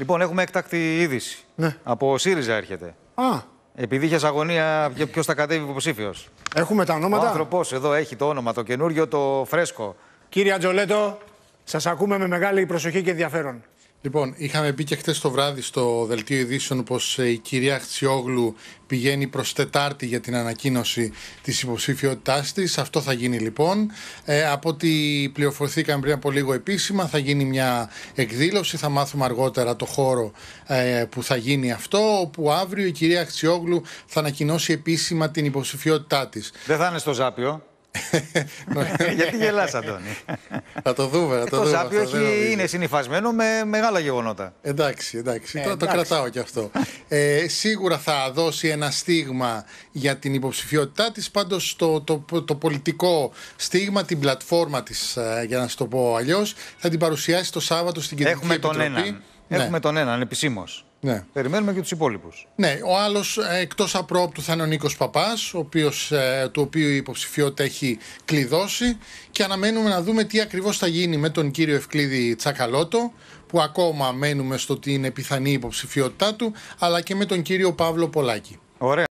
Λοιπόν, έχουμε έκτακτη είδηση. Ναι. Από ΣΥΡΙΖΑ έρχεται. Α. Επειδή είχες αγωνία ποιο θα κατέβει υποψήφιος. Έχουμε τα ονόματα. Ο άνθρωπος εδώ έχει το όνομα, το καινούριο, το φρέσκο. Κύριε Ατζολέτο, σας ακούμε με μεγάλη προσοχή και ενδιαφέρον. Λοιπόν, είχαμε πει και χθες το βράδυ στο δελτίο ειδήσεων πως ε, η κυρία Χτσιόγλου πηγαίνει προς Τετάρτη για την ανακοίνωση της υποψηφιότητάς της. Αυτό θα γίνει λοιπόν. Ε, από ό,τι πληροφορηθήκαμε πριν από λίγο επίσημα, θα γίνει μια εκδήλωση. Θα μάθουμε αργότερα το χώρο ε, που θα γίνει αυτό. Όπου αύριο η κυρία Χτσιόγλου θα ανακοινώσει επίσημα την υποψηφιότητά της. Δεν θα είναι στο Ζάπιο. Γιατί γελάς Αντώνη. Θα το δούμε. Θα το, ε, το είναι συνηθισμένο με μεγάλα γεγονότα. Εντάξει, εντάξει. Ε, Τώρα το, κρατάω κι αυτό. Ε, σίγουρα θα δώσει ένα στίγμα για την υποψηφιότητά της. Πάντως το, το, πολιτικό στίγμα, την πλατφόρμα της, για να σου το πω αλλιώς, θα την παρουσιάσει το Σάββατο στην Κεντρική Έχουμε Τον ναι. Έχουμε τον έναν επισήμως. Ναι. Περιμένουμε και τους υπόλοιπους. Ναι, ο άλλος ε, εκτός απρόπτου θα είναι ο Νίκος Παπάς, ε, του οποίου η υποψηφιότητα έχει κλειδώσει και αναμένουμε να δούμε τι ακριβώς θα γίνει με τον κύριο Ευκλήδη Τσακαλώτο, που ακόμα μένουμε στο ότι είναι πιθανή η υποψηφιότητά του, αλλά και με τον κύριο Παύλο Πολάκη. Ωραία.